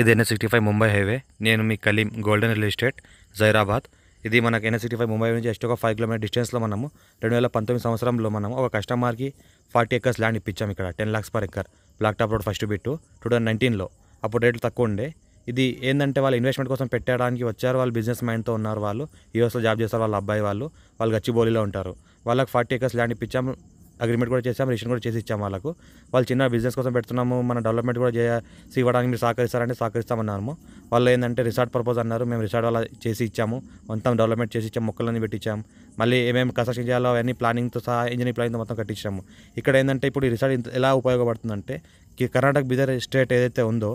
ఇది NH sixty five Mumbai highway నేను మీ Kaleem golden real estate Zaheerabad ఇది మనకు ఎన్ఎస్ సిక్స్టీ ఫైవ్ ముంబై నుంచి జస్ట్ ఒక ఫైవ్ కిలోమీటర్ డిస్టెన్స్లో మనము రెండు వేల పంతొమ్మిది సంవత్సరంలో మనం ఒక కస్టమర్కి ఫార్టీ ఎకర్స్ ల్యాండ్ ఇప్పించాము ఇక్కడ ten lakhs per acre black top road first bit two thousand నైన్టీన్లో అప్పుడు రేట్లు తక్కువ ఉండే ఇది ఏంటంటే వాళ్ళు ఇన్వెస్ట్మెంట్ కోసం పెట్టడానికి వచ్చారు వాళ్ళు బిజినెస్ మైండ్తో ఉన్నారు వాళ్ళు యూఎస్లో జాబ్ చేస్తారు వాళ్ళ అబ్బాయి వాళ్ళు వాళ్ళు గచ్చిబోలీలో ఉంటారు వాళ్ళకి ఫార్టీ ఎకర్స్ ల్యాండ్ ఇప్పించాము అగ్రిమెంట్ కూడా చేసాం రిజిస్ట్రేషన్ కూడా చేసి ఇచ్చాం వాళ్ళకు వాళ్ళు చిన్న బిజినెస్ కోసం పెడుతున్నాము మన డెవలప్మెంట్ కూడా చేయ ఇవ్వడానికి మీరు సహకరిస్తారంటే సహకరిస్తామన్నాము వాళ్ళు ఏంటంటే రిసార్ట్ పర్పస్ అన్నారు మేము రిసార్ట్ వాళ్ళ చేసి ఇచ్చాము మొత్తం డెవలప్మెంట్ చేసి ఇచ్చాము మొక్కలన్నీ పెట్టించాము మళ్ళీ ఏమేమి కన్స్ట్రక్షన్ చేయాలో అవన్నీ ప్లానింగ్తో సహా ఇంజనీర్ ప్లానింగ్తో మొత్తం కట్టించాము ఇక్కడ ఏంటంటే ఇప్పుడు ఈ రిసార్ట్ ఎలా ఉపయోగపడుతుందంటే కర్ణాటక బిజర్ స్టేట్ ఏదైతే ఉందో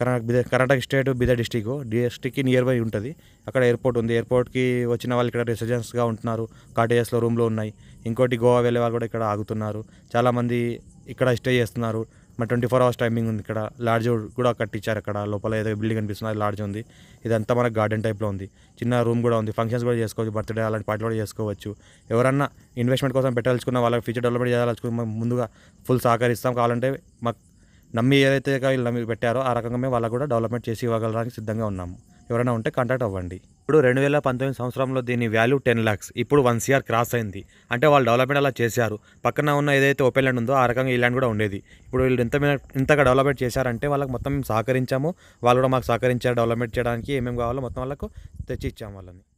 కర్ణాటక బిద కర్ణాటక స్టేట్ బీదర్ డిస్టిక్ డిస్టిక్కి నియర్ బై ఉంటుంది అక్కడ ఎయిర్పోర్ట్ ఉంది ఎయిర్పోర్ట్కి వచ్చిన వాళ్ళు ఇక్కడ రెసిడెన్స్గా ఉంటున్నారు కాటేజెస్లో రూమ్లో ఉన్నాయి ఇంకోటి గోవా వెళ్ళే వాళ్ళు కూడా ఇక్కడ ఆగుతున్నారు చాలామంది ఇక్కడ స్టే చేస్తున్నారు మరి ట్వంటీ ఫోర్ అవర్స్ టైమింగ్ ఉంది ఇక్కడ లాడ్జ్ కూడా కట్టించారు అక్కడ లోపల ఏదో బిల్డింగ్ కనిపిస్తున్నది లాడ్జ్ ఉంది ఇదంతా మనకు గార్డెన్ టైప్లో ఉంది చిన్న రూమ్ కూడా ఉంది ఫంక్షన్స్ కూడా చేసుకోవచ్చు బర్త్డే అలాంటి పార్టీ కూడా చేసుకోవచ్చు ఎవరన్నా ఇన్వెస్ట్మెంట్ కోసం పెట్టాల్చుకున్న వాళ్ళకి ఫ్యూచర్ డెవలప్మెంట్ చేయాలనుకున్న ముందుగా ఫుల్ సహకరిస్తాం కావాలంటే మాకు నమ్మి ఏదైతే వీళ్ళు నమ్మి పెట్టారో ఆ రకంగా మేము వాళ్ళకు కూడా డెవలప్మెంట్ చేసి ఇవ్వగలడానికి సిద్ధంగా ఉన్నాము ఎవరైనా ఉంటే కాంటాక్ట్ అవ్వండి ఇప్పుడు రెండు వేల పంతొమ్మిది సంవత్సరంలో దీని వాల్యూ టెన్ ల్యాక్స్ ఇప్పుడు వన్ సిఆర్ క్రాస్ అయింది అంటే వాళ్ళు డెవలప్మెంట్ అలా చేశారు పక్కన ఉన్న ఏదైతే ఓపెన్ ల్యాండ్ ఉందో ఆ రకంగా ఈ ల్యాండ్ కూడా ఉండేది ఇప్పుడు వీళ్ళు ఇంత ఇంతగా డెవలప్మెంట్ చేశారంటే వాళ్ళకి మొత్తం మేము సహకరించాము వాళ్ళు కూడా మాకు సహకరించారు డెవలప్మెంట్ చేయడానికి ఏమేమి కావాలో మొత్తం వాళ్ళకు తెచ్చి ఇచ్చాము వాళ్ళని